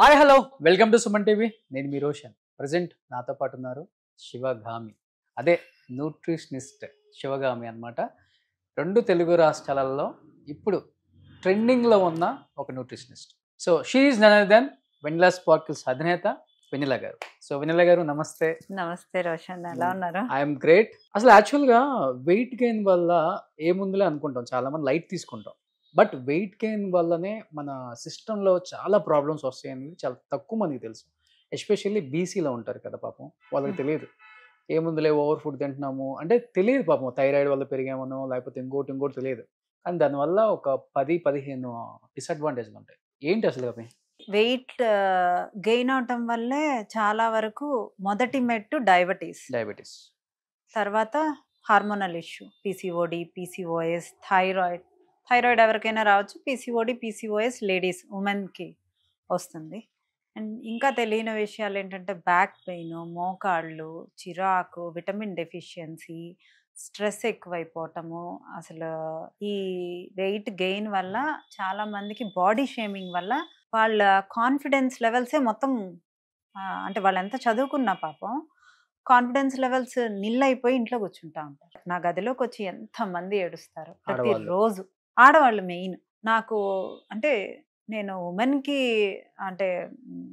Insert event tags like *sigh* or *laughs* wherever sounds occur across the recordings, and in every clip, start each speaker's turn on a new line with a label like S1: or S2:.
S1: Hi hello welcome to Suman TV నేను మీ Roshan present నాతో పాటు ఉన్నారు శివగామి అదే న్యూట్రిషనిస్ట్ శివగామి అనమాట రెండు తెలుగు రాష్ట్రాలలో ఇప్పుడు ట్రెండింగ్లో ఉన్న ఒక nutritionist so she none then Vanilla Sparkles అధినేత వెనిల గారు సో వెనిల గారు నమస్తే
S2: నమస్తే రోషన్ ఎలా hmm. ఉన్నారు
S1: ఐఎమ్ గ్రేట్ అసలు యాక్చువల్గా వెయిట్ గెయిన్ వల్ల ఏముందిలే అనుకుంటాం చాలామంది లైట్ తీసుకుంటాం బట్ వెయిట్ గెయిన్ వల్లనే మన సిస్టంలో చాలా ప్రాబ్లమ్స్ వస్తాయని చాలా తక్కువ మందికి తెలుసు ఎస్పెషల్లీ బీసీలో ఉంటారు కదా పాపం వాళ్ళకి తెలియదు లేవు ఓవర్ ఫుడ్ తింటున్నాము అంటే తెలియదు పాపం థైరాయిడ్ వల్ల పెరిగామనో లేకపోతే ఇంకోటి ఇంకోటి తెలియదు కానీ దానివల్ల ఒక పది పదిహేను డిసడ్వాంటేజ్లు ఉంటాయి ఏంటి అసలు కదా
S2: వెయిట్ గెయిన్ అవటం వల్లే చాలా వరకు మొదటి మెట్టు డయాబెటీస్ డయాబెటీస్ తర్వాత hormonal issue PCOD PCOS thyroid thyroid ఎవరికైనా రావచ్చు పీసీఓడి పీసీఓఎస్ లేడీస్ ఉమెన్కి వస్తుంది అండ్ ఇంకా తెలియని విషయాలు ఏంటంటే బ్యాక్ పెయిన్ మోకాళ్ళు చిరాకు విటమిన్ డెఫిషియన్సీ స్ట్రెస్ ఎక్కువైపోవటము అసలు ఈ వెయిట్ గెయిన్ వల్ల చాలామందికి బాడీ షేమింగ్ వల్ల వాళ్ళ కాన్ఫిడెన్స్ లెవెల్సే మొత్తం అంటే వాళ్ళు ఎంత చదువుకున్నా పాపం కాన్ఫిడెన్స్ లెవెల్స్ నిల్ అయిపోయి ఇంట్లో కూర్చుంటా ఉంటారు నా గదిలోకి వచ్చి ఎంతమంది ఏడుస్తారు ప్రతిరోజు ఆడవాళ్ళు మెయిన్ నాకు అంటే నేను ఉమెన్కి అంటే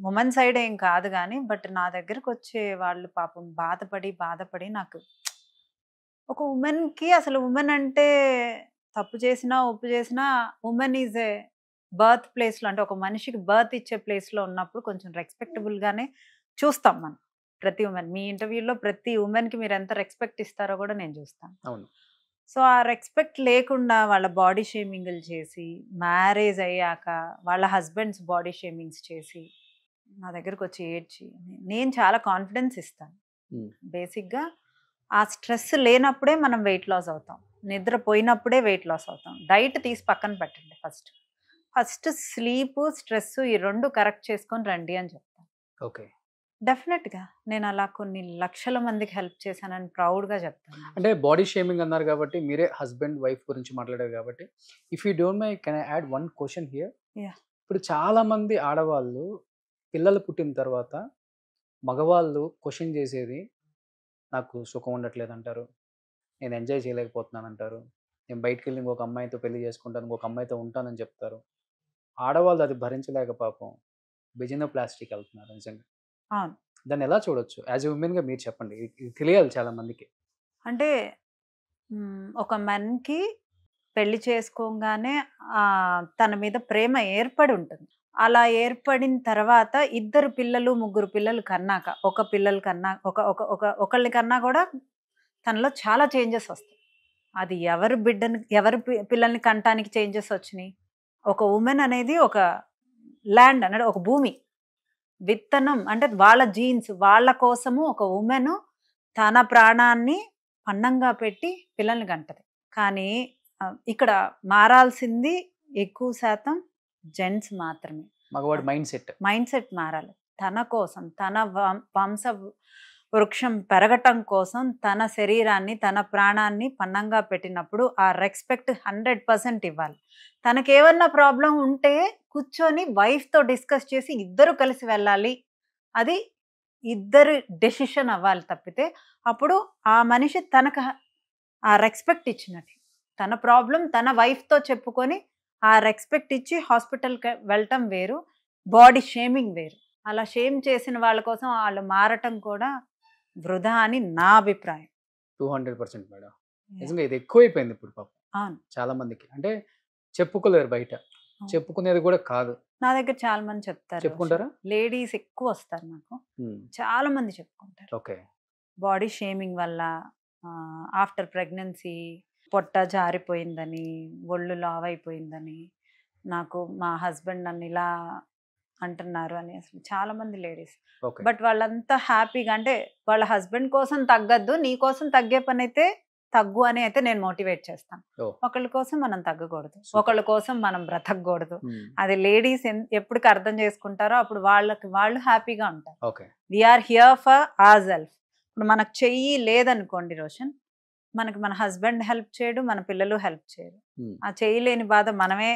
S2: ఉమెన్ సైడ్ ఏం కాదు కానీ బట్ నా దగ్గరకు వచ్చే వాళ్ళు పాపం బాధపడి బాధపడి నాకు ఒక ఉమెన్కి అసలు ఉమెన్ అంటే తప్పు చేసినా ఉప్పు చేసినా ఉమెన్ ఈజ్ ఏ బర్త్ ప్లేస్లో అంటే ఒక మనిషికి బర్త్ ఇచ్చే ప్లేస్లో ఉన్నప్పుడు కొంచెం రెస్పెక్టబుల్గానే చూస్తాం మనం ప్రతి ఉమెన్ మీ ఇంటర్వ్యూలో ప్రతి ఉమెన్కి మీరు ఎంత రెస్పెక్ట్ ఇస్తారో కూడా నేను చూస్తాను అవును సో ఆ రెస్పెక్ట్ లేకుండా వాళ్ళ బాడీ షేమింగ్లు చేసి మ్యారేజ్ అయ్యాక వాళ్ళ హస్బెండ్స్ బాడీ షేమింగ్స్ చేసి నా దగ్గరకు వచ్చి ఏడ్చి నేను చాలా కాన్ఫిడెన్స్ ఇస్తాను బేసిక్గా ఆ స్ట్రెస్ లేనప్పుడే మనం వెయిట్ లాస్ అవుతాం నిద్రపోయినప్పుడే వెయిట్ లాస్ అవుతాం డైట్ తీసి పక్కన పెట్టండి ఫస్ట్ ఫస్ట్ స్లీప్ స్ట్రెస్ ఈ రెండు కరెక్ట్ చేసుకొని రండి అని చెప్తాను ఓకే డెఫినెట్గా నేను అలా కొన్ని లక్షల మందికి హెల్ప్ చేశానని ప్రౌడ్గా చెప్తాను
S1: అంటే బాడీ షేమింగ్ అన్నారు కాబట్టి మీరే హస్బెండ్ వైఫ్ గురించి మాట్లాడారు కాబట్టి if you don't my can I add one question here ఇప్పుడు చాలా మంది ఆడవాళ్ళు పిల్లలు పుట్టిన తర్వాత మగవాళ్ళు క్వశ్చన్ చేసేది నాకు సుఖం ఉండట్లేదు అంటారు నేను ఎంజాయ్ చేయలేకపోతున్నాను అంటారు నేను బయటకు వెళ్ళి ఇంకొక అమ్మాయితో పెళ్లి చేసుకుంటాను ఇంకొక అమ్మాయితో ఉంటానని చెప్తారు ఆడవాళ్ళు అది భరించలేక పాపం బిజినో ప్లాస్టిక్ వెళ్తున్నారు నిజంగా దాన్ని ఎలా చూడొచ్చు యాజ్ ఉమెన్గా మీరు చెప్పండి తెలియాలి చాలా మందికి
S2: అంటే ఒక మన్కి పెళ్లి చేసుకోగానే ఆ, తన మీద ప్రేమ ఏర్పడి ఉంటుంది అలా ఏర్పడిన తర్వాత ఇద్దరు పిల్లలు ముగ్గురు పిల్లలు కన్నాక ఒక పిల్లలు కన్నా ఒక ఒక ఒక ఒకళ్ళ కన్నా కూడా తనలో చాలా చేంజెస్ వస్తాయి అది ఎవరి బిడ్డని ఎవరి పిల్లల్ని కంటానికి చేంజెస్ వచ్చినాయి ఒక ఉమెన్ అనేది ఒక ల్యాండ్ అనేది ఒక భూమి విత్తనం అంటే వాళ్ళ జీన్స్ వాళ్ళ కోసము ఒక ఉమెన్ తన ప్రాణాన్ని పన్నంగా పెట్టి పిల్లల్ని గంటది కానీ ఇక్కడ మారాల్సింది ఎక్కువ శాతం జెంట్స్ మాత్రమే మైండ్ సెట్ మైండ్ సెట్ మారాలి తన కోసం తన వంశ వృక్షం పెరగటం కోసం తన శరీరాన్ని తన ప్రాణాన్ని పన్నంగా పెట్టినప్పుడు ఆ రెస్పెక్ట్ హండ్రెడ్ పర్సెంట్ ఇవ్వాలి తనకేమన్నా ప్రాబ్లం ఉంటే కూర్చొని వైఫ్తో డిస్కస్ చేసి ఇద్దరు కలిసి వెళ్ళాలి అది ఇద్దరు డెసిషన్ అవ్వాలి తప్పితే అప్పుడు ఆ మనిషి తనకు ఆ రెస్పెక్ట్ ఇచ్చినట్టు తన ప్రాబ్లం తన వైఫ్తో చెప్పుకొని ఆ రెస్పెక్ట్ ఇచ్చి హాస్పిటల్కి వెళ్ళటం వేరు బాడీ షేమింగ్ వేరు అలా షేమ్ చేసిన వాళ్ళ కోసం వాళ్ళు మారటం కూడా
S1: వృధా అని నా అభిప్రాయం టూ హండ్రెడ్ పర్సెంట్ మేడం నిజంగా ఇది ఎక్కువైపోయింది ఇప్పుడు పాప చాలా మందికి అంటే చెప్పుకోలేరు బయట చెప్పుకునేది కూడా కాదు
S2: నా దగ్గర చాలా మంది చెప్తారు చెప్పుకుంటారా లేడీస్ ఎక్కువ వస్తారు నాకు చాలా మంది చెప్పుకుంటారు ఓకే బాడీ షేమింగ్ వల్ల ఆఫ్టర్ ప్రెగ్నెన్సీ పొట్ట జారిపోయిందని ఒళ్ళు లావ్ అయిపోయిందని నాకు మా హస్బెండ్ నన్ను ఇలా అంటున్నారు అని అసలు చాలా మంది లేడీస్ బట్ వాళ్ళంతా హ్యాపీగా అంటే వాళ్ళ హస్బెండ్ కోసం తగ్గద్దు నీ కోసం తగ్గే పని అయితే తగ్గు అని అయితే నేను మోటివేట్ చేస్తాను ఒకళ్ళ కోసం మనం తగ్గకూడదు ఒకళ్ళ కోసం మనం బ్రతకూడదు అది లేడీస్ ఎప్పటికి అర్థం చేసుకుంటారో అప్పుడు వాళ్ళకి వాళ్ళు హ్యాపీగా ఉంటారు we're here for our self ఇప్పుడు మనకు చెయ్యి లేదనుకోండి రోషన్ మనకి మన హస్బెండ్ హెల్ప్ చేయడు మన పిల్లలు హెల్ప్ చేయడు ఆ చెయ్యి లేని బాధ మనమే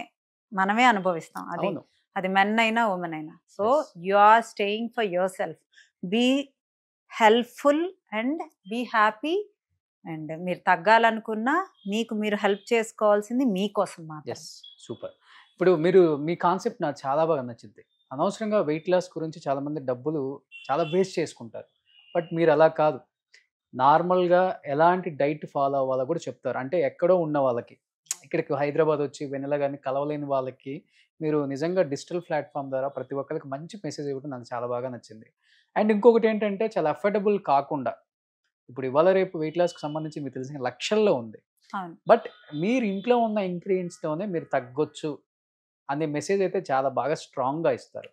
S2: మనమే అనుభవిస్తాం అది అది మెన్ అయినా ఉమెన్ అయినా so you are staying for your self be helpful and be happy and మీరు తగ్గాలనుకున్నా మీకు మీరు హెల్ప్ చేసుకోవాల్సింది మీకోసం
S1: మాత్రం సూపర్ ఇప్పుడు మీరు మీ కాన్సెప్ట్ నాకు చాలా బాగా నచ్చింది అనవసరంగా వెయిట్ లాస్ గురించి చాలామంది డబ్బులు చాలా వేస్ట్ చేసుకుంటారు బట్ మీరు అలా కాదు నార్మల్గా ఎలాంటి డైట్ ఫాలో అవ్వాలో కూడా చెప్తారు అంటే ఎక్కడో ఉన్న వాళ్ళకి ఇక్కడికి హైదరాబాద్ వచ్చి వెనల కానీ కలవలేని వాళ్ళకి మీరు నిజంగా డిజిటల్ ప్లాట్ఫామ్ ద్వారా ప్రతి ఒక్కరికి మంచి మెసేజ్ ఇవ్వడం నాకు చాలా బాగా నచ్చింది అండ్ ఇంకొకటి ఏంటంటే చాలా అఫోర్డబుల్ కాకుండా ఇప్పుడు ఇవాళ రేపు వెయిట్ లాస్కి సంబంధించి మీకు తెలిసిన లక్షల్లో ఉంది బట్ మీరు ఇంట్లో ఉన్న ఇంగ్రీడియంట్స్తోనే మీరు తగ్గొచ్చు అనే మెసేజ్ అయితే చాలా బాగా స్ట్రాంగ్గా ఇస్తారు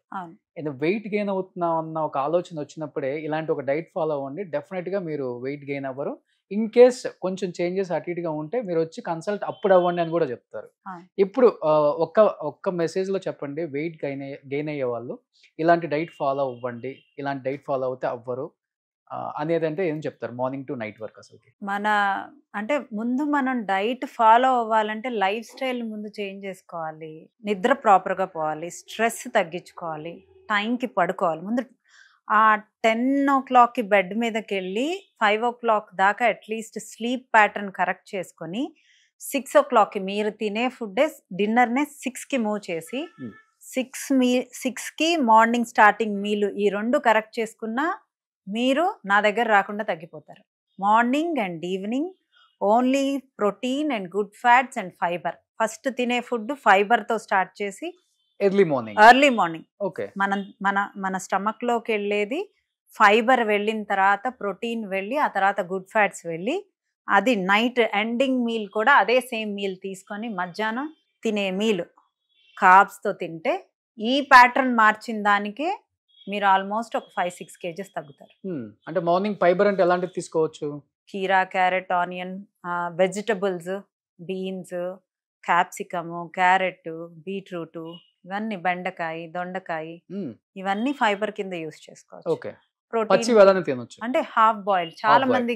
S1: అండ్ వెయిట్ గెయిన్ అవుతున్నా అన్న ఒక ఆలోచన వచ్చినప్పుడే ఇలాంటి ఒక డైట్ ఫాలో అవ్వండి డెఫినెట్గా మీరు వెయిట్ గెయిన్ అవ్వరు ఇన్ కేస్ కొంచెం చేంజెస్ అటు ఇటుగా ఉంటే మీరు వచ్చి కన్సల్ట్ అప్పుడు అవ్వండి అని కూడా చెప్తారు ఇప్పుడు ఒక్క ఒక్క మెసేజ్లో చెప్పండి వెయిట్ గైన్ గెయిన్ అయ్యే వాళ్ళు ఇలాంటి డైట్ ఫాలో అవ్వండి ఇలాంటి డైట్ ఫాలో అవుతే అవ్వరు అనేది అంటే ఏం చెప్తారు మార్నింగ్ టు నైట్ వరకు అసలు
S2: మన అంటే ముందు మనం డైట్ ఫాలో అవ్వాలంటే లైఫ్ స్టైల్ ముందు చేంజ్ చేసుకోవాలి నిద్ర ప్రాపర్గా పోవాలి స్ట్రెస్ తగ్గించుకోవాలి టైంకి పడుకోవాలి ముందు ఆ టెన్ ఓ క్లాక్కి బెడ్ మీదకి వెళ్ళి ఫైవ్ ఓ క్లాక్ దాకా అట్లీస్ట్ స్లీప్ ప్యాటర్న్ కరెక్ట్ చేసుకొని సిక్స్ ఓ క్లాక్కి మీరు తినే ఫుడ్డే డిన్నర్నే సిక్స్కి మూవ్ చేసి సిక్స్ మీ సిక్స్కి మార్నింగ్ స్టార్టింగ్ మీలు ఈ రెండు కరెక్ట్ చేసుకున్నా మీరు నా దగ్గర రాకుండా తగ్గిపోతారు morning and evening only protein and good fats and fibre first తినే ఫుడ్ ఫైబర్తో స్టార్ట్ చేసి early morning early morning okay మనం మన మన స్టమక్ లోకి వెళ్ళేది ఫైబర్ వెళ్ళిన తర్వాత ప్రోటీన్ వెళ్ళి ఆ తర్వాత గుడ్ ఫ్యాట్స్ వెళ్ళి అది నైట్ ఎండింగ్ మీల్ కూడా అదే సేమ్ మీల్ తీసుకొని మధ్యాహ్నం తినే మీల్ కాబ్స్తో తింటే ఈ ప్యాటర్న్ మార్చిన దానికే మీరు ఆల్మోస్ట్ ఒక ఫైవ్ సిక్స్ కేజెస్ తగ్గుతారు
S1: అంటే మార్నింగ్ ఫైబర్ అంటే ఎలాంటివి తీసుకోవచ్చు
S2: కీరా carrot onion vegetables beans capsicum carrot beetroot ఇవన్నీ బెండకాయ దొండకాయ ఇవన్నీ ఫైబర్ కింద యూస్ చేసుకోవచ్చు
S1: ప్రోటీన్ అంటే
S2: హాఫ్ బాయిల్ చాలా మంది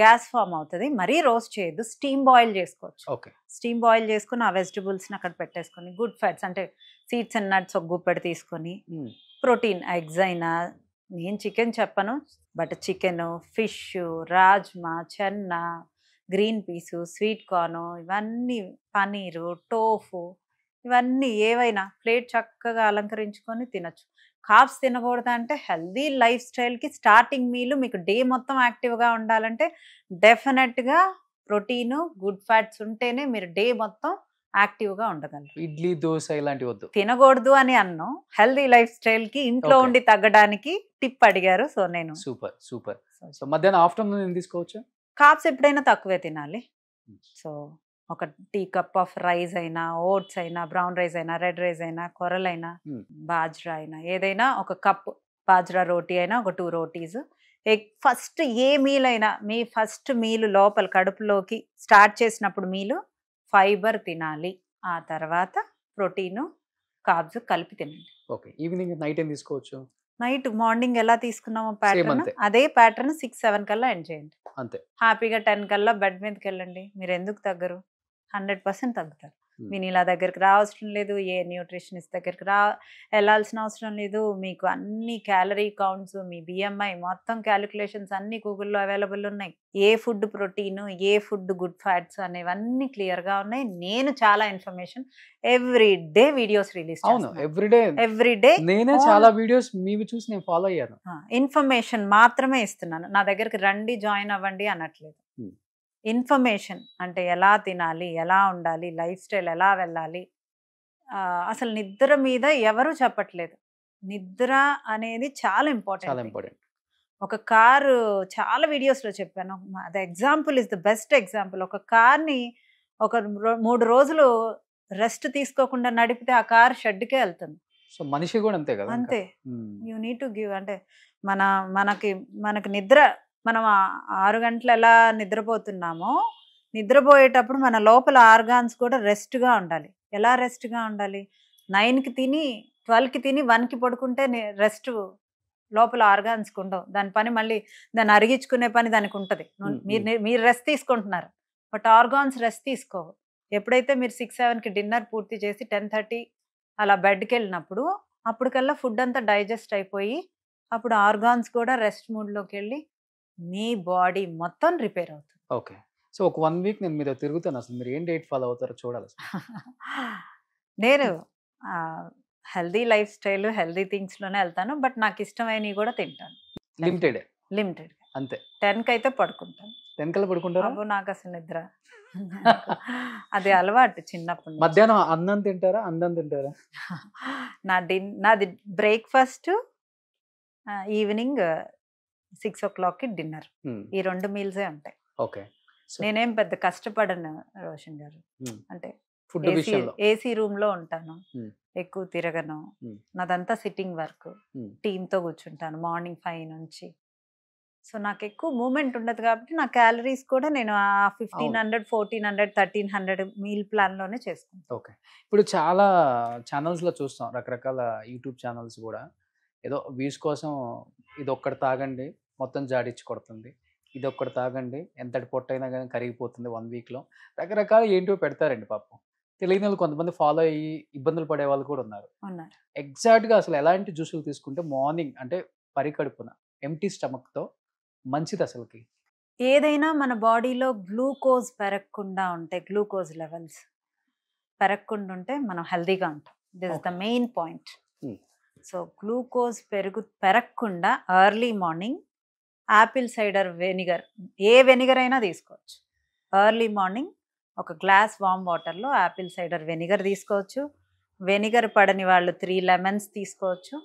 S2: గ్యాస్ ఫామ్ అవుతుంది మరీ రోస్ట్ చేయదు స్టీమ్ బాయిల్ చేసుకోవచ్చు స్టీమ్ బాయిల్ చేసుకుని ఆ వెజిటబుల్స్ అక్కడ పెట్టేసుకొని గుడ్ ఫ్యాట్స్ అంటే సీడ్స్ అండ్ నట్స్ ఒక గుప్పెడు తీసుకొని ప్రోటీన్ ఎగ్స్ అయినా నేను చికెన్ చెప్పను బట్ చికెన్ ఫిష్ రాజ్మా చెన్న గ్రీన్ పీసు స్వీట్ కార్న్ ఇవన్నీ పనీరు టోఫు ఇవన్నీ ఏవైనా ప్లేట్ చక్కగా అలంకరించుకొని తినచ్చు కాప్స్ తినకూడదు అంటే హెల్దీ లైఫ్ స్టైల్కి స్టార్టింగ్ మీల్ మీకు డే మొత్తం యాక్టివ్గా ఉండాలంటే డెఫినెట్గా ప్రోటీన్ గుడ్ ఫ్యాట్స్ ఉంటేనే మీరు డే మొత్తం యాక్టివ్గా ఉండగలరు
S1: ఇడ్లీ దోశ ఇలాంటివి వద్దు
S2: తినకూడదు అని అన్నాం హెల్దీ లైఫ్ స్టైల్కి ఇంట్లో ఉండి తగ్గడానికి టిప్ అడిగారు సో నేను
S1: సూపర్ సూపర్ సో మధ్యాహ్నం ఆఫ్టర్నూన్
S2: తీసుకోవచ్చు కాప్స్ ఎప్పుడైనా తక్కువే తినాలి సో ఒక టీ కప్ ఆఫ్ రైస్ అయినా ఓట్స్ అయినా బ్రౌన్ రైస్ అయినా రెడ్ రైస్ అయినా కొరలైనా బాజ్రా అయినా ఏదైనా ఒక కప్ బాజ్రా రోటీ అయినా ఒక two rotis first a meal అయినా మీ ఫస్ట్ మీల్ లోపల కడుపులోకి స్టార్ట్ చేసినప్పుడు మీలు ఫైబర్ తినాలి ఆ తర్వాత ప్రోటీను కాబ్స్ కలిపి తినండి
S1: ఓకే ఈవినింగ్ నైట్ ఏం తీసుకోవచ్చు
S2: నైట్ మార్నింగ్ ఎలా తీసుకున్నామో ప్యాటర్న్ అదే ప్యాటర్న్ సిక్స్ సెవెన్ కల్లా ఎండ్ చేయండి అంతే హ్యాపీగా టెన్ కల్లా బెడ్ మీదకి వెళ్ళండి మీరు ఎందుకు తగ్గరు హండ్రెడ్ పర్సెంట్ తగ్గుతారు మీరు ఇలా దగ్గరికి రావసరం లేదు ఏ న్యూట్రిషనిస్ట్ దగ్గరికి రా వెళ్ళాల్సిన అవసరం లేదు మీకు అన్ని క్యాలరీ కౌంట్స్ మీ బిఎంఐ మొత్తం క్యాలిక్యులేషన్స్ అన్ని గూగుల్లో అవైలబుల్ ఉన్నాయి ఏ ఫుడ్ ప్రోటీన్ ఏ ఫుడ్ గుడ్ ఫ్యాట్స్ అనేవన్నీ క్లియర్గా ఉన్నాయి నేను చాలా information every day videos release అవును ఎవ్రీడే నేనే చాలా
S1: వీడియోస్ మీవి చూసి నేను ఫాలో అయ్యాను
S2: ఇన్ఫర్మేషన్ మాత్రమే ఇస్తున్నాను నా దగ్గరికి రండి జాయిన్ అవ్వండి అనట్లేదు ఇన్ఫర్మేషన్ అంటే ఎలా తినాలి ఎలా ఉండాలి లైఫ్ స్టైల్ ఎలా వెళ్ళాలి అసలు నిద్ర మీద ఎవరు చెప్పట్లేదు నిద్ర అనేది చాలా ఇంపార్టెంట్ ఇంపార్టెంట్ ఒక కారు చాలా వీడియోస్లో చెప్పాను the example is the best example ఒక కార్ని ఒక మూడు రోజులు రెస్ట్ తీసుకోకుండా నడిపితే ఆ కార్ షెడ్కే వెళ్తుంది
S1: సో మనిషి కూడా అంతే కదా అంతే
S2: యూ నీడ్ టు గివ్ అంటే మన మనకి మనకి నిద్ర మనం ఆరు గంటలు ఎలా నిద్రపోతున్నామో నిద్రపోయేటప్పుడు మన లోపల ఆర్గాన్స్ కూడా రెస్ట్గా ఉండాలి ఎలా రెస్ట్గా ఉండాలి నైన్కి తిని ట్వెల్వ్కి తిని వన్కి పడుకుంటే రెస్ట్ లోపల ఆర్గాన్స్ ఉండవు దాని పని మళ్ళీ దాన్ని అరిగించుకునే పని దానికి ఉంటుంది మీరు మీరు రెస్ట్ తీసుకుంటున్నారు బట్ ఆర్గాన్స్ రెస్ట్ తీసుకోవు ఎప్పుడైతే మీరు సిక్స్ సెవెన్కి డిన్నర్ పూర్తి చేసి టెన్ థర్టీ అలా బెడ్కి వెళ్ళినప్పుడు అప్పటికల్లా ఫుడ్ అంతా డైజెస్ట్ అయిపోయి అప్పుడు ఆర్గాన్స్ కూడా రెస్ట్ మూడ్లోకి వెళ్ళి మీ బాడీ మొత్తం రిపేర్ అవుతుంది
S1: ఓకే సో ఒక వన్ వీక్ నేను మీద తిరుగుతాను అసలు మీరు ఏం డైట్ ఫాలో అవుతారో చూడాలి
S2: *laughs* నేను హెల్దీ లైఫ్ స్టైల్ హెల్దీ థింగ్స్లోనే వెళ్తాను బట్ నాకు ఇష్టమైనవి కూడా తింటాను లిమిటెడ్ లిమిటెడ్ అంతే టెన్కి అయితే పడుకుంటాను
S1: టెన్ కల్లా పడుకుంటారు
S2: నాకు అసలు నిద్ర *laughs* అది అలవాటు చిన్నప్పుడు
S1: మధ్యాహ్నం అన్నం తింటారా అన్నం తింటారా *laughs*
S2: నా డిన్ నాది బ్రేక్ఫాస్ట్ ఈవినింగ్ సిక్స్ ఓ క్లాక్కి డిన్నర్ ఈ రెండు మీల్సే ఉంటాయి ఓకే నేనేం పెద్ద కష్టపడను రోషన్ గారు అంటే ఏసీ రూమ్ లో ఉంటాను ఎక్కువ తిరగను నాదంతా సిట్టింగ్ వర్క్ టీమ్ తో కూర్చుంటాను మార్నింగ్ ఫైవ్ నుంచి సో నాకు ఎక్కువ మూమెంట్ ఉండదు కాబట్టి నా క్యాలరీస్ కూడా నేను ఆ fifteen hundred fourteen hundred thirteen hundred meal plan లోనే
S1: చేసుకుంటాను ఓకే ఇప్పుడు చాలా ఛానల్స్ లో చూస్తాం రకరకాల యూట్యూబ్ ఛానల్స్ కూడా ఏదో వీస్ కోసం ఇది ఒక్కటి తాగండి మొత్తం జాడిచ్చి కొడుతుంది ఇది ఒక్కటి తాగండి ఎంతటి పొట్టైనా కానీ కరిగిపోతుంది వన్ వీక్లో రకరకాల ఏంటో పెడతారండి పాపం తెలియని వాళ్ళు కొంతమంది ఫాలో అయ్యి ఇబ్బందులు పడే వాళ్ళు కూడా ఉన్నారు ఎగ్జాక్ట్గా అసలు ఎలాంటి జ్యూసులు తీసుకుంటే మార్నింగ్ అంటే పరికడుపున ఎంటీ స్టమక్తో మంచిది అసలుకి
S2: ఏదైనా మన బాడీలో గ్లూకోజ్ పెరగకుండా ఉంటే గ్లూకోజ్ లెవెల్స్ పెరగకుండా ఉంటే మనం హెల్దీగా ఉంటాం this the main point so glucose పెరుగు పెరగకుండా early morning apple cider vinegar ఏ వెనిగర్ అయినా తీసుకోవచ్చు ఎర్లీ మార్నింగ్ ఒక గ్లాస్ వామ్ వాటర్లో యాపిల్ సైడర్ వెనిగర్ తీసుకోవచ్చు వెనిగర్ పడని వాళ్ళు త్రీ లెమన్స్ తీసుకోవచ్చు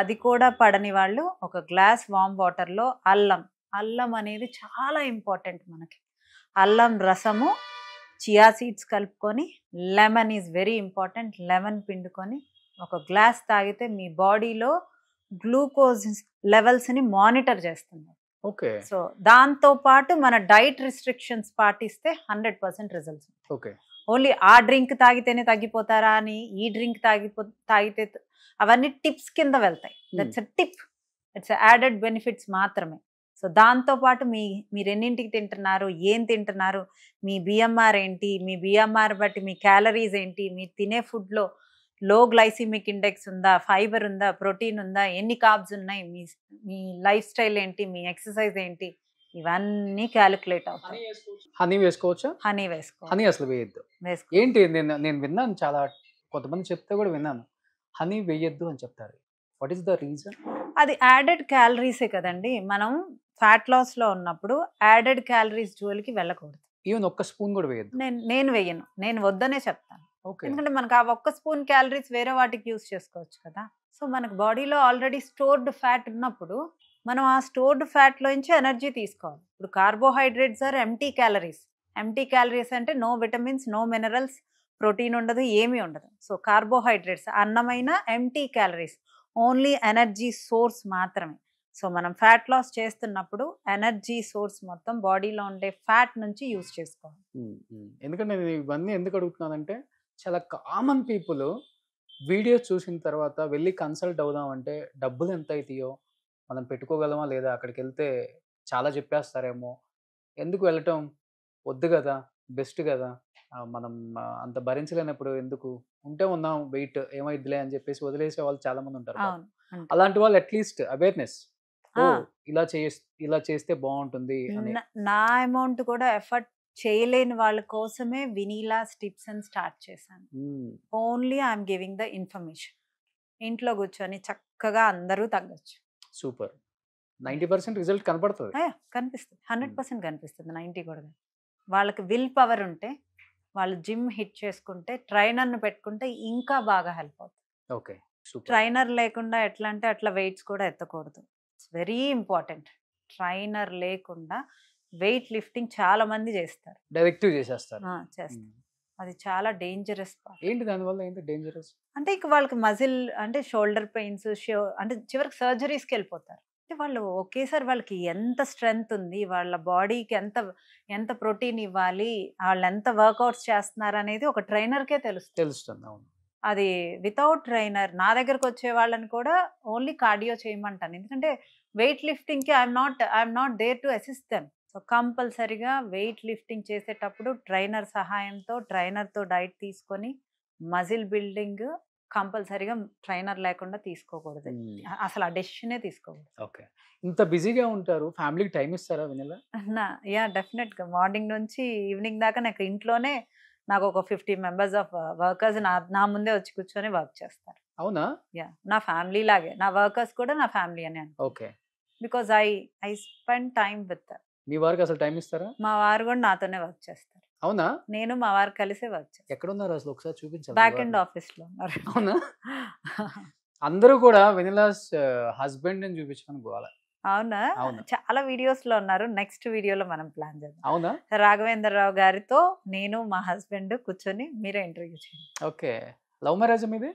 S2: అది కూడా పడని వాళ్ళు ఒక గ్లాస్ వామ్ వాటర్లో అల్లం అల్లం అనేది చాలా ఇంపార్టెంట్ మనకి అల్లం రసము చియా సీడ్స్ కలుపుకొని lemon is very important lemon పిండుకొని ఒక గ్లాస్ తాగితే మీ బాడీలో గ్లూకోజ్ లెవెల్స్ని మానిటర్ చేస్తుంది ఓకే సో దాంతో పాటు మన డైట్ రిస్ట్రిక్షన్స్ పాటిస్తే hundred percent results okay only ఆ డ్రింక్ తాగితేనే తగ్గిపోతారా అని ఈ డ్రింక్ తాగిపో తాగితే అవన్నీ టిప్స్ కింద వెళ్తాయి that's tip it's added benefits మాత్రమే సో దాంతో పాటు మీ మీరు ఎన్నింటికి తింటున్నారు ఏం తింటున్నారు మీ బిఎంఆర్ ఏంటి మీ బిఎంఆర్ బట్టి మీ క్యాలరీస్ ఏంటి మీరు తినే ఫుడ్లో లో గ్లైసిమిక్ ఇండెక్స్ ఉందా ఫైబర్ ఉందా ప్రోటీన్ ఉందా ఎన్ని కాబ్స్ ఉన్నాయి మీ మీ లైఫ్ స్టైల్ ఏంటి మీ ఎక్సర్సైజ్ ఏంటి ఇవన్నీ క్యాలిక్యులేట్ అవుతాయి
S1: హనీ వేసుకోవచ్చు హనీ వేసుకో హనీ అసలు వేయద్దు ఏంటి నేను నేను విన్నాను చాలా కొంతమంది చెప్తే కూడా విన్నాను హనీ వేయద్దు అని చెప్తారు వాట్ ఈస్ ద రీజన్
S2: అది యాడెడ్ క్యాలరీసే కదండి మనం ఫ్యాట్ లాస్లో ఉన్నప్పుడు యాడెడ్ క్యాలరీస్ జోలికి వెళ్ళకూడదు
S1: ఈవెన్ ఒక్క స్పూన్ కూడా వేయద్దు
S2: నేను నేను వేయను నేను వద్దనే చెప్తాను ఎందుకంటే మనకు ఆ ఒక్క స్పూన్ క్యాలరీస్ వేరే వాటికి యూస్ చేసుకోవచ్చు కదా సో మనకు బాడీలో ఆల్రెడీ స్టోర్డ్ ఫ్యాట్ ఉన్నప్పుడు మనం ఆ స్టోర్డ్ ఫ్యాట్లోంచి ఎనర్జీ తీసుకోవాలి ఇప్పుడు carbohydrates are empty calories empty calories అంటే no vitamins no minerals protein ఉండదు ఏమీ ఉండదు సో కార్బోహైడ్రేట్స్ అన్నమైన empty calories only energy source మాత్రమే సో మనం ఫ్యాట్ లాస్ చేస్తున్నప్పుడు ఎనర్జీ సోర్స్ మొత్తం బాడీలో ఉండే ఫ్యాట్ నుంచి యూజ్ చేసుకోవాలి
S1: ఎందుకంటే నేను ఇవన్నీ ఎందుకు అడుగుతున్నానంటే చాలా కామన్ పీపుల్ వీడియో చూసిన తర్వాత వెళ్ళి కన్సల్ట్ అవుదాం అంటే డబ్బులు ఎంత అవుతాయో మనం పెట్టుకోగలమా లేదా అక్కడికి వెళ్తే చాలా చెప్పేస్తారేమో ఎందుకు వెళ్ళటం వద్దు కదా బెస్ట్ కదా మనం అంత భరించలేనప్పుడు ఎందుకు ఉంటే ఉన్నాం వెయిట్ ఏమైద్దిలే అని చెప్పేసి వదిలేసే వాళ్ళు చాలా మంది ఉంటారు అలాంటి వాళ్ళు అట్లీస్ట్ అవేర్నెస్ ఇలా ఇలా చేస్తే బాగుంటుంది
S2: నా అమౌంట్ కూడా ఎఫర్ట్ చేయలేని వాళ్ళ కోసమే వినీలా స్టిప్స్ అని స్టార్ట్ చేశాను only I'm giving the information ఇంట్లో కూర్చొని చక్కగా అందరూ తగ్గొచ్చు
S1: సూపర్ నైంటీ పర్సెంట్ రిజల్ట్ కనపడుతుంది
S2: కనిపిస్తుంది హండ్రెడ్ పర్సెంట్ కనిపిస్తుంది నైంటీ కూడా వాళ్ళకి విల్ పవర్ ఉంటే వాళ్ళు జిమ్ హిట్ చేసుకుంటే ట్రైనర్ను పెట్టుకుంటే ఇంకా బాగా హెల్ప్ అవుతుంది ఓకే ట్రైనర్ లేకుండా ఎట్లా అంటే అట్లా వెయిట్స్ కూడా ఎత్తకూడదు ఇట్స్ వెరీ ఇంపార్టెంట్ ట్రైనర్ లేకుండా వెయిట్ లిఫ్టింగ్ చాలా మంది చేస్తారు
S1: డైరెక్ట్ చేసేస్తారు
S2: అది చాలా డేంజరస్ ఏంటి దానివల్ల ఏంటి డేంజరస్ అంటే ఇక వాళ్ళకి మజిల్ అంటే షోల్డర్ పెయిన్స్ అంటే చివరికి సర్జరీస్కి వెళ్ళిపోతారు అంటే వాళ్ళు ఒకేసారి వాళ్ళకి ఎంత స్ట్రెంగ్త్ ఉంది వాళ్ళ బాడీకి ఎంత ఎంత ప్రోటీన్ ఇవ్వాలి వాళ్ళు ఎంత వర్కౌట్స్ చేస్తున్నారు అనేది ఒక ట్రైనర్కే
S1: తెలుస్తుంది తెలుస్తుంది
S2: అది వితౌట్ ట్రైనర్ నా దగ్గరకు వచ్చే వాళ్ళని కూడా ఓన్లీ కార్డియో చేయమంటాను ఎందుకంటే వెయిట్ లిఫ్టింగ్కి I'm not I'm not there to assist them so కంపల్సరిగా వెయిట్ లిఫ్టింగ్ చేసేటప్పుడు ట్రైనర్ సహాయంతో ట్రైనర్తో డైట్ తీసుకొని మజిల్ బిల్డింగ్ కంపల్సరీగా ట్రైనర్ లేకుండా తీసుకోకూడదు అసలు
S1: ఆ డెసిషనే తీసుకోకూడదు ఓకే ఇంత బిజీగా ఉంటారు ఫ్యామిలీకి టైం ఇస్తారా వినలా
S2: నా యా డెఫినెట్గా మార్నింగ్ నుంచి ఈవినింగ్ దాకా నాకు ఇంట్లోనే నాకు ఒక ఫిఫ్టీ మెంబర్స్ ఆఫ్ వర్కర్స్ నా నా ముందే వచ్చి కూర్చొని వర్క్ చేస్తారు
S1: అవునా యా
S2: నా ఫ్యామిలీ లాగే నా వర్కర్స్ కూడా నా ఫ్యామిలీ అని okay because I I spend time with
S1: me వారికి అసలు టైం ఇస్తారా
S2: మా వారు కూడా నాతోనే వర్క్ చేస్తారు
S1: అవునా నేను మా వారు కలిసే వర్క్ చేస్తాను ఎక్కడ ఉన్నారు అసలు ఒకసారి చూపించాలి బ్యాక్ అండ్
S2: ఆఫీస్ లో అవునా *laughs*
S1: అందరూ కూడా వెనిలాస్ హస్బెండ్ అని చూపించుకొని పోవాలి
S2: అవునా చాలా వీడియోస్ లో ఉన్నారు నెక్స్ట్ వీడియోలో మనం ప్లాన్ చేద్దాం అవునా రాఘవేంద్రరావు గారితో నేను మా హస్బెండ్ కూర్చొని మీరే ఇంటర్వ్యూ
S1: చేయండి ఓకే లవ్ మ్యారేజ్ మీది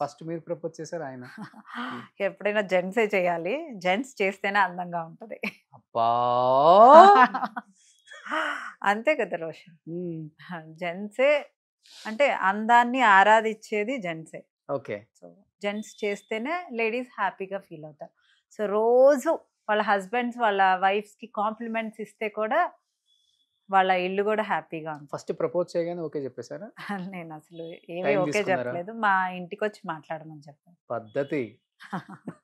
S1: ఫస్ట్ మీరు ప్రపోజ్ చేశారు ఆయన
S2: *laughs* ఎప్పుడైనా జెంట్సే చేయాలి జెంట్స్ చేస్తేనే అందంగా ఉంటది అబ్బా *laughs* అంతే కదా రోషన్ జెంట్సే అంటే అందాన్ని ఆరాధించేది జెంట్సే ఓకే సో జెంట్స్ చేస్తేనే లేడీస్ హ్యాపీగా ఫీల్ అవుతారు సో రోజు వాళ్ళ హస్బెండ్స్ వాళ్ళ వైఫ్స్కి కాంప్లిమెంట్స్ ఇస్తే కూడా వాళ్ళ ఇల్లు కూడా హ్యాపీగా
S1: ఉంది ఫస్ట్ ప్రపోజ్ చేయగానే ఓకే చెప్పేశారా నేను అసలు
S2: ఏమీ ఓకే చెప్పలేదు మా ఇంటికి వచ్చి మాట్లాడమని చెప్పాను
S1: పద్ధతి *laughs*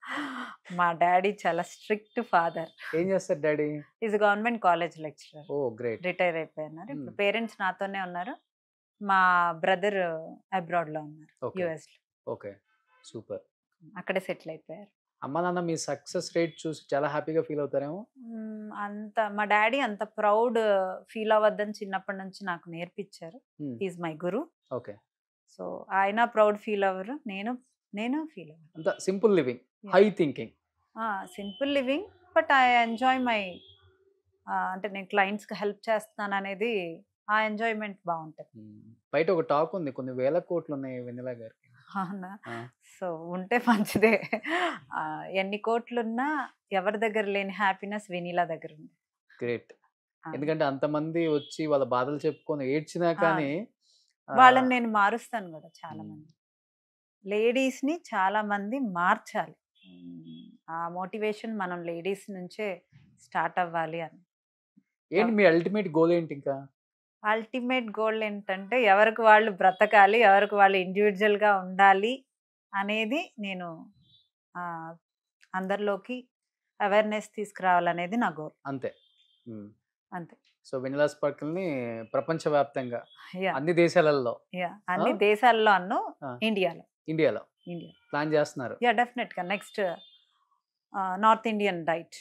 S2: మా డాడీ చాలా స్ట్రిక్ట్ ఫాదర్
S1: ఏం చేస్తారు daddy
S2: is government college lecturer ఓ గ్రేట్ రిటైర్ అయిపోయినారు ఇప్పుడు పేరెంట్స్ నాతోనే ఉన్నారు మా బ్రదర్ అబ్రాడ్ లో ఉన్నారు యుఎస్
S1: లో ఓకే సూపర్
S2: అక్కడే సెటిల్ అయిపోయారు
S1: అమ్మ నాన్న మీ సక్సెస్ రేట్ చూసి చాలా హ్యాపీగా ఫీల్ అవుతారేమో
S2: అంత మా డాడీ అంత ప్రౌడ్ ఫీల్ అవ్వద్దని చిన్నప్పటి నుంచి నాకు నేర్పించారు is my guru
S1: okay so
S2: ఆయన ప్రౌడ్ ఫీల్ అవ్వరు నేను నేను ఫీల్ అవ్వరు
S1: అంత simple living high thinking
S2: simple living but I enjoy my అంటే నేను క్లయింట్స్కి హెల్ప్ చేస్తున్నాను అనేది ఆ ఎంజాయ్మెంట్ బాగుంటుంది
S1: బయట ఒక టాక్ ఉంది కొన్ని వేల కోట్లు ఉన్నాయి వెన్నెల గారికి అవునా సో
S2: ఉంటే మంచిదే ఎన్ని కోట్లున్నా ఎవరి దగ్గర లేని హ్యాపీనెస్ వెనీలా దగ్గర ఉంది గ్రేట్ ఎందుకంటే
S1: అంతమంది వచ్చి వాళ్ళ బాధలు చెప్పుకొని ఏడ్చినా కానీ వాళ్ళని
S2: నేను మారుస్తాను కదా చాలా మంది లేడీస్ ని చాలా మంది మార్చాలి ఆ మోటివేషన్ మనం లేడీస్ నుంచే స్టార్ట్ అవ్వాలి అని ఏంటి మీ
S1: అల్టిమేట్ గోల్ ఏంటి ఇంకా
S2: అల్టిమేట్ గోల్ ఏంటంటే ఎవరికి వాళ్ళు బ్రతకాలి ఎవరికి వాళ్ళు ఇండివిజువల్గా ఉండాలి అనేది నేను అందరిలోకి అవేర్నెస్ తీసుకురావాలనేది నా గోల్ అంతే అంతే
S1: సో వెనిలా స్పార్కిల్ని ప్రపంచవ్యాప్తంగా అన్ని దేశాలలో
S2: అన్ని దేశాల్లో అన్ను ఇండియాలో ఇండియాలో ఇండియా
S1: ప్లాన్ చేస్తున్నారు యా డెఫినెట్ గా
S2: నెక్స్ట్ నార్త్ ఇండియన్ డైట్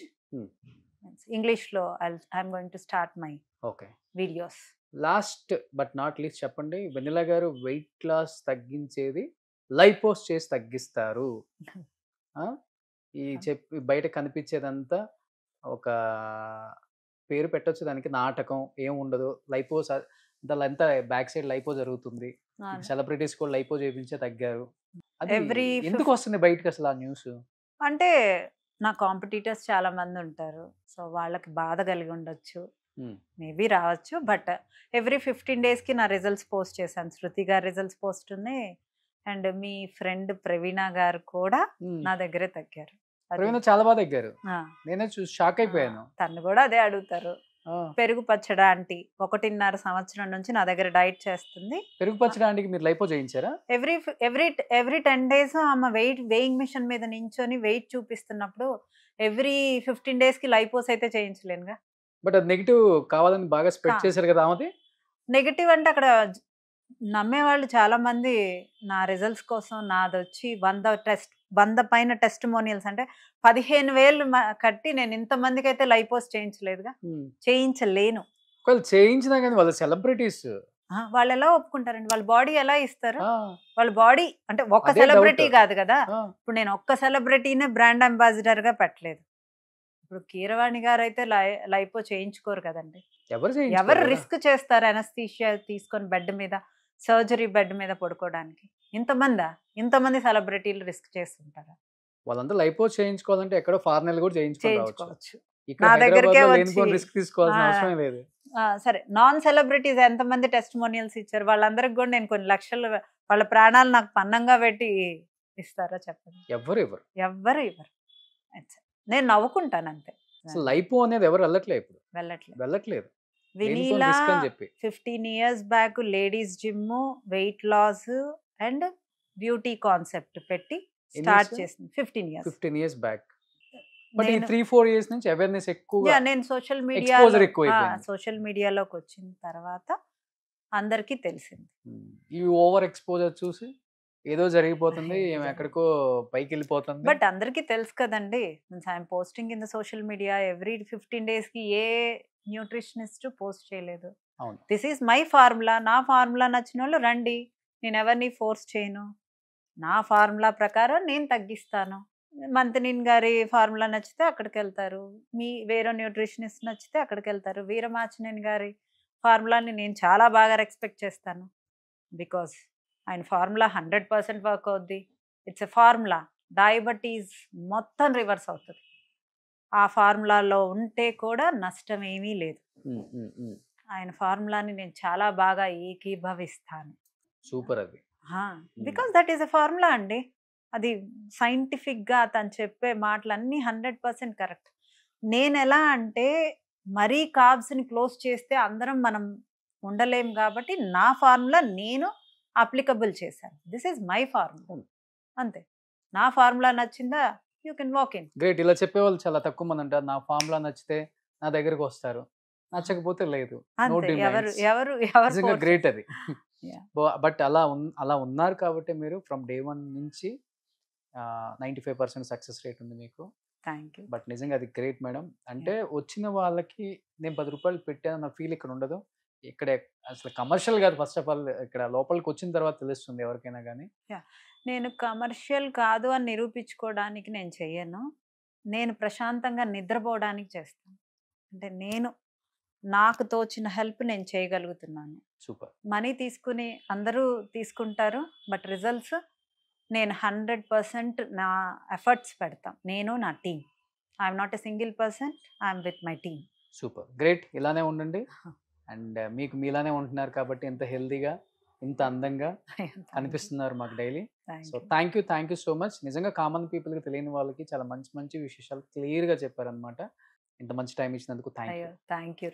S2: ఇంగ్లీష్లో I I'm going to start my okay videos
S1: last but not least చెప్పండి వెనిలా గారు వెయిట్ లాస్ తగ్గించేది లైపోస్ చేసి తగ్గిస్తారు ఈ చెప్పి బయట కనిపించేదంతా ఒక పేరు పెట్టచ్చు దానికి నాటకం ఏం ఉండదు లైపోస్ అంతా బ్యాక్ సైడ్ లైపో జరుగుతుంది సెలబ్రిటీస్ కూడా లైపో చేపించే తగ్గారు ఎవ్రీ ఎందుకు వస్తుంది బయటకు అసలు ఆ న్యూస్
S2: అంటే నా కాంపిటీటర్స్ చాలా మంది ఉంటారు సో వాళ్ళకి బాధ కలిగి ఉండొచ్చు Hmm. మేబీ రావచ్చు బట్ ఎవ్రీ ఫిఫ్టీన్ డేస్కి నా రిజల్ట్స్ పోస్ట్ చేశాను శృతి గారి రిజల్ట్స్ పోస్ట్ ఉంది అండ్ మీ ఫ్రెండ్ ప్రవీణ గారు కూడా hmm. నా దగ్గరే తగ్గారు ప్రవీణ చాలా
S1: బాగా తగ్గారు నేనే చూసి షాక్ అయిపోయాను
S2: తను కూడా అదే అడుగుతారు పెరుగు పచ్చడి ఆంటీ ఒకటిన్నర సంవత్సరం నుంచి నా దగ్గర డైట్ చేస్తుంది
S1: పెరుగు పచ్చడి ఆంటీకి మీరు లైపో చేయించారా
S2: every every every ten days ఆమె వెయిట్ వెయింగ్ మిషన్ మీద నించొని వెయిట్ చూపిస్తున్నప్పుడు ఎవ్రీ ఫిఫ్టీన్ డేస్కి లైపోస్ అయితే చేయించలేనుగా
S1: బట్ అది నెగిటివ్ కావాలని బాగా స్ప్రెడ్ చేశారు కదా ఆమెది
S2: నెగిటివ్ అంటే అక్కడ నమ్మేవాళ్ళు చాలా మంది నా రిజల్ట్స్ కోసం నాది వచ్చి వంద టెస్ట్ వంద పైన టెస్ట్ మోనియల్స్ అంటే పదిహేను వేలు కట్టి నేను ఇంతమందికి అయితే పోస్ట్ చేయించలేదుగా
S1: చేయించలేను చేయించినా కానీ వాళ్ళ సెలబ్రిటీస్
S2: వాళ్ళు ఎలా ఒప్పుకుంటారండి వాళ్ళ బాడీ ఎలా ఇస్తారు వాళ్ళ బాడీ అంటే ఒక్క సెలబ్రిటీ కాదు కదా ఇప్పుడు నేను ఒక్క సెలబ్రిటీనే బ్రాండ్ అంబాసిడర్ గా పెట్టలేదు ఇప్పుడు కీరవాణి గారు అయితే లైపో చేయించుకోరు కదండి
S1: ఎవరు ఎవరు రిస్క్
S2: చేస్తారు అనస్థీషియా తీసుకొని బెడ్ మీద సర్జరీ బెడ్ మీద పడుకోవడానికి ఇంతమందా ఇంతమంది సెలబ్రిటీలు రిస్క్ చేస్తుంటారా
S1: వాళ్ళందరూ లైపో చేయించుకోవాలంటే ఎక్కడో ఫారెన్ కూడా చేయించుకోవచ్చు నా దగ్గరకే రిస్క్ తీసుకోవాల్సిన అవసరం
S2: సరే నాన్ సెలబ్రిటీస్ ఎంతమంది టెస్ట్ మోనియల్స్ ఇచ్చారు వాళ్ళందరికి కూడా నేను కొన్ని లక్షలు వాళ్ళ ప్రాణాలు నాకు పన్నంగా పెట్టి ఇస్తారా చెప్పండి ఎవరు ఇవ్వరు ఎవరు ఇవ్వరు అచ్చా నేను నవ్వుకుంటాను అంతే
S1: లైపో అనేది ఎవరు వెళ్ళట్లేదు ఇప్పుడు వెళ్ళట్లేదు వెళ్ళట్లేదు Vinila
S2: fifteen years back ladies gym weight loss and beauty concept పెట్టి స్టార్ట్ చేసింది fifteen years
S1: fifteen years back three four years నుంచి ఎక్కువ
S2: నేను సోషల్ మీడియా సోషల్ మీడియాలోకి వచ్చిన తర్వాత అందరికి తెలిసింది
S1: ఈ ఓవర్ ఎక్స్పోజర్ చూసి ఏదో జరిగిపోతుంది ఏమి ఎక్కడికో పైకి వెళ్ళిపోతుంది బట్
S2: అందరికీ తెలుసు కదండి I'm posting in the social media every fifteen days కి ఏ న్యూట్రిషనిస్ట్ పోస్ట్ చేయలేదు దిస్ ఈస్ మై ఫార్ములా నా ఫార్ములా నచ్చిన వాళ్ళు రండి నేను ఎవరిని ఫోర్స్ చేయను నా ఫార్ములా ప్రకారం నేను తగ్గిస్తాను మంతనీన్ గారి ఫార్ములా నచ్చితే అక్కడికి వెళ్తారు మీ వేరే న్యూట్రిషనిస్ట్ నచ్చితే అక్కడికి వెళ్తారు వీరమాచనేని గారి ఫార్ములాని నేను చాలా బాగా రెస్పెక్ట్ చేస్తాను బికాస్ ఆయన ఫార్ములా హండ్రెడ్ పర్సెంట్ వర్క్ అవుద్ది ఇట్స్ ఎ ఫార్ములా డయాబెటీస్ మొత్తం రివర్స్ అవుతుంది ఆ ఫార్ములాలో ఉంటే కూడా నష్టం ఏమీ లేదు ఆయన ఫార్ములాని నేను చాలా బాగా ఏకీభవిస్తాను సూపర్ అది because that is a formula అండి అది సైంటిఫిక్గా తను చెప్పే మాటలన్నీ హండ్రెడ్ పర్సెంట్ కరెక్ట్ నేను ఎలా అంటే మరీ కాబ్స్ని క్లోజ్ చేస్తే అందరం మనం ఉండలేం కాబట్టి నా ఫార్ములా నేను అప్లికబుల్ చేశాను దిస్ ఈస్ మై ఫార్ములా అంతే నా ఫార్ములా నచ్చిందా you can walk in
S1: great ఇలా చెప్పేవాళ్ళు చాలా తక్కువ మంది అంటారు నా ఫార్ములా నచ్చితే నా దగ్గరకు వస్తారు నచ్చకపోతే లేదు ఎవరు ఎవరు గ్రేట్ అది *laughs* బట్ అలా అలా ఉన్నారు కాబట్టి మీరు ఫ్రమ్ డే వన్ నుంచి ninety five percent success rate ఉంది మీకు థ్యాంక్ యూ బట్ నిజంగా అది గ్రేట్ మేడం అంటే వచ్చిన వాళ్ళకి నేను పది రూపాయలు పెట్టాను నా ఫీల్ ఇక్కడ ఉండదు ఇక్కడ అసలు కమర్షియల్ కాదు ఫస్ట్ ఆఫ్ ఆల్ ఇక్కడ లోపలికి వచ్చిన తర్వాత తెలుస్తుంది ఎవరికైనా కానీ
S2: నేను కమర్షియల్ కాదు అని నిరూపించుకోవడానికి నేను చెయ్యను నేను ప్రశాంతంగా నిద్రపోవడానికి చేస్తాను అంటే నేను నాకు తోచిన హెల్ప్ నేను చేయగలుగుతున్నాను సూపర్ మనీ తీసుకుని అందరూ తీసుకుంటారు బట్ రిజల్ట్స్ నేను హండ్రెడ్ పర్సెంట్ నా ఎఫర్ట్స్ పెడతాం నేను నా team I'm not a single person I'm with my team
S1: super great ఇలానే ఉండండి అండ్ uh, మీకు మీలానే ఉంటున్నారు కాబట్టి ఎంత హెల్దీగా ఇంత అందంగా *laughs* అనిపిస్తున్నారు మాకు daily so thank you thank you so much నిజంగా కామన్ పీపుల్కి తెలియని వాళ్ళకి చాలా మంచి మంచి విశేషాలు క్లియర్గా చెప్పారనమాట ఇంత మంచి టైం ఇచ్చినందుకు థ్యాంక్ యూ థ్యాంక్ యూ